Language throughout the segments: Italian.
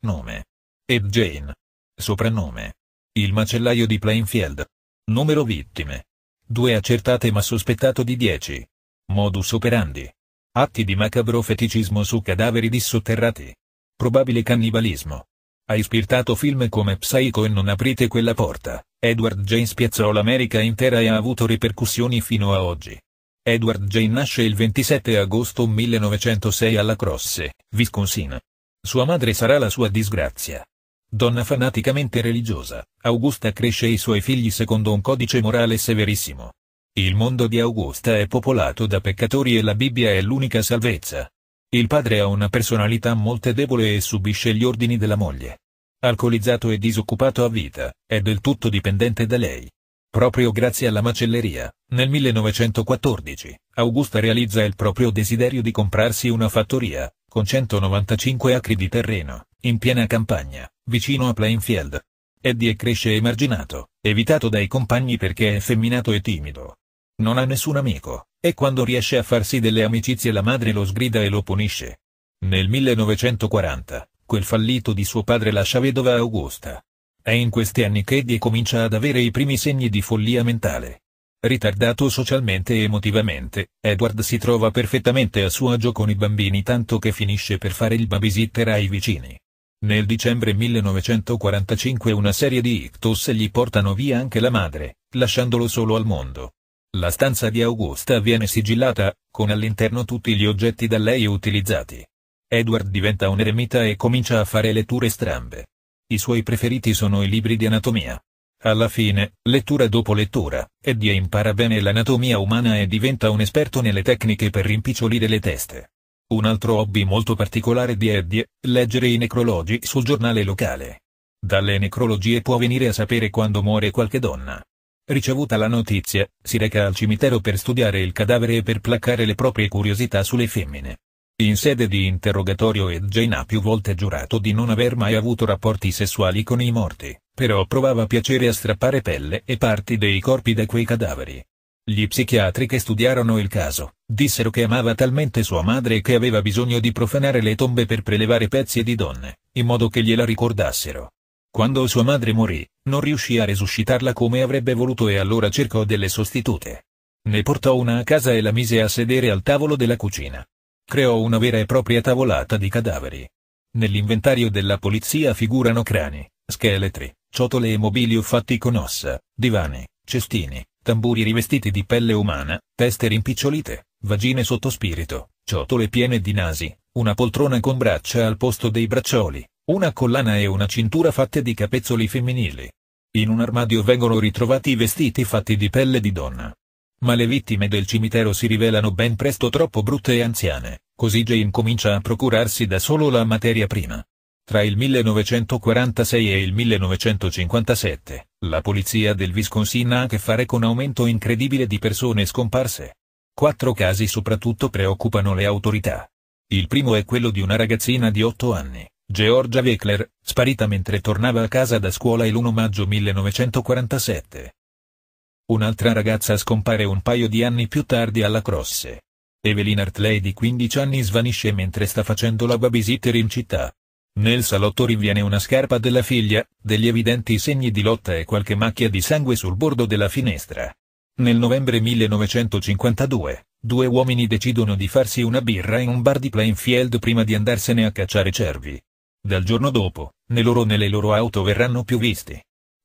Nome. Ed Jane. Soprannome. Il macellaio di Plainfield. Numero vittime. Due accertate ma sospettato di 10. Modus operandi. Atti di macabro feticismo su cadaveri dissotterrati. Probabile cannibalismo. Ha ispirato film come Psycho e Non aprite quella porta. Edward Jane spiazzò l'America intera e ha avuto ripercussioni fino a oggi. Edward Jane nasce il 27 agosto 1906 alla Crosse, Wisconsin. Sua madre sarà la sua disgrazia. Donna fanaticamente religiosa, Augusta cresce i suoi figli secondo un codice morale severissimo. Il mondo di Augusta è popolato da peccatori e la Bibbia è l'unica salvezza. Il padre ha una personalità molto debole e subisce gli ordini della moglie. Alcolizzato e disoccupato a vita, è del tutto dipendente da lei. Proprio grazie alla macelleria, nel 1914, Augusta realizza il proprio desiderio di comprarsi una fattoria, con 195 acri di terreno, in piena campagna, vicino a Plainfield. Eddie cresce emarginato, evitato dai compagni perché è effeminato e timido. Non ha nessun amico, e quando riesce a farsi delle amicizie la madre lo sgrida e lo punisce. Nel 1940, quel fallito di suo padre lascia vedova Augusta. È in questi anni che Eddie comincia ad avere i primi segni di follia mentale. Ritardato socialmente e emotivamente, Edward si trova perfettamente a suo agio con i bambini tanto che finisce per fare il babysitter ai vicini. Nel dicembre 1945 una serie di ictus gli portano via anche la madre, lasciandolo solo al mondo. La stanza di Augusta viene sigillata, con all'interno tutti gli oggetti da lei utilizzati. Edward diventa un eremita e comincia a fare letture strambe. I suoi preferiti sono i libri di anatomia, alla fine, lettura dopo lettura, Eddie impara bene l'anatomia umana e diventa un esperto nelle tecniche per rimpicciolire le teste. Un altro hobby molto particolare di Eddie, leggere i necrologi sul giornale locale. Dalle necrologie può venire a sapere quando muore qualche donna. Ricevuta la notizia, si reca al cimitero per studiare il cadavere e per placare le proprie curiosità sulle femmine. In sede di interrogatorio Ed Jane ha più volte giurato di non aver mai avuto rapporti sessuali con i morti, però provava piacere a strappare pelle e parti dei corpi da quei cadaveri. Gli psichiatri che studiarono il caso, dissero che amava talmente sua madre che aveva bisogno di profanare le tombe per prelevare pezzi di donne, in modo che gliela ricordassero. Quando sua madre morì, non riuscì a resuscitarla come avrebbe voluto e allora cercò delle sostitute. Ne portò una a casa e la mise a sedere al tavolo della cucina creò una vera e propria tavolata di cadaveri. Nell'inventario della polizia figurano crani, scheletri, ciotole e mobilio fatti con ossa, divani, cestini, tamburi rivestiti di pelle umana, teste rimpicciolite, vagine sottospirito, ciotole piene di nasi, una poltrona con braccia al posto dei braccioli, una collana e una cintura fatte di capezzoli femminili. In un armadio vengono ritrovati vestiti fatti di pelle di donna, ma le vittime del cimitero si rivelano ben presto troppo brutte e anziane, così Jane comincia a procurarsi da solo la materia prima. Tra il 1946 e il 1957, la polizia del Wisconsin ha a che fare con aumento incredibile di persone scomparse. Quattro casi soprattutto preoccupano le autorità. Il primo è quello di una ragazzina di 8 anni, Georgia Weckler, sparita mentre tornava a casa da scuola il 1 maggio 1947. Un'altra ragazza scompare un paio di anni più tardi alla Crosse. Evelyn Hartley di 15 anni svanisce mentre sta facendo la babysitter in città. Nel salotto riviene una scarpa della figlia, degli evidenti segni di lotta e qualche macchia di sangue sul bordo della finestra. Nel novembre 1952, due uomini decidono di farsi una birra in un bar di Plainfield prima di andarsene a cacciare cervi. Dal giorno dopo, né loro né le loro auto verranno più visti.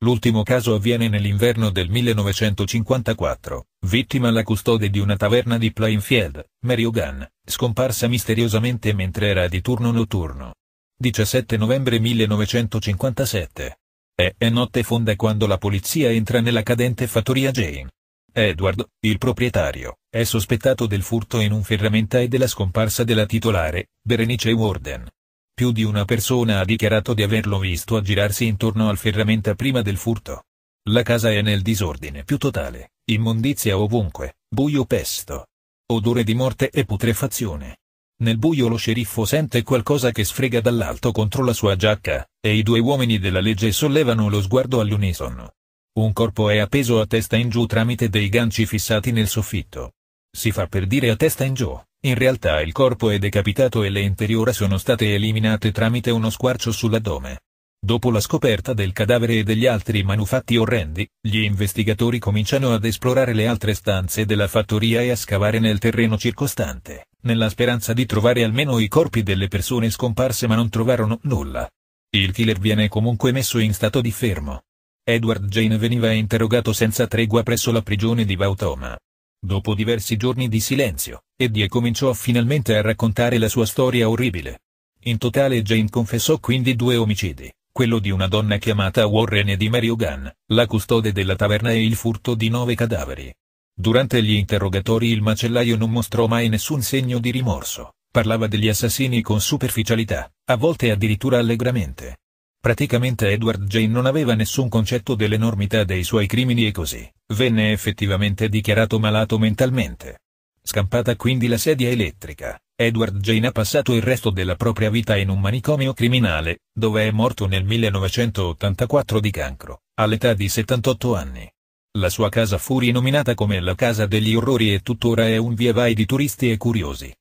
L'ultimo caso avviene nell'inverno del 1954, vittima la custode di una taverna di Plainfield, Mary Hogan, scomparsa misteriosamente mentre era di turno notturno. 17 novembre 1957. È, è notte fonda quando la polizia entra nella cadente fattoria Jane. Edward, il proprietario, è sospettato del furto in un ferramenta e della scomparsa della titolare, Berenice Warden. Più di una persona ha dichiarato di averlo visto aggirarsi intorno al ferramenta prima del furto. La casa è nel disordine più totale, immondizia ovunque, buio pesto. Odore di morte e putrefazione. Nel buio lo sceriffo sente qualcosa che sfrega dall'alto contro la sua giacca, e i due uomini della legge sollevano lo sguardo all'unisono. Un corpo è appeso a testa in giù tramite dei ganci fissati nel soffitto. Si fa per dire a testa in giù, in realtà il corpo è decapitato e le interiore sono state eliminate tramite uno squarcio sull'addome. Dopo la scoperta del cadavere e degli altri manufatti orrendi, gli investigatori cominciano ad esplorare le altre stanze della fattoria e a scavare nel terreno circostante, nella speranza di trovare almeno i corpi delle persone scomparse ma non trovarono nulla. Il killer viene comunque messo in stato di fermo. Edward Jane veniva interrogato senza tregua presso la prigione di Vautoma. Dopo diversi giorni di silenzio, Eddie cominciò finalmente a raccontare la sua storia orribile. In totale Jane confessò quindi due omicidi, quello di una donna chiamata Warren e di Mary Hogan, la custode della taverna e il furto di nove cadaveri. Durante gli interrogatori il macellaio non mostrò mai nessun segno di rimorso, parlava degli assassini con superficialità, a volte addirittura allegramente. Praticamente Edward Jane non aveva nessun concetto dell'enormità dei suoi crimini e così, venne effettivamente dichiarato malato mentalmente. Scampata quindi la sedia elettrica, Edward Jane ha passato il resto della propria vita in un manicomio criminale, dove è morto nel 1984 di cancro, all'età di 78 anni. La sua casa fu rinominata come la Casa degli Orrori e tuttora è un via vai di turisti e curiosi.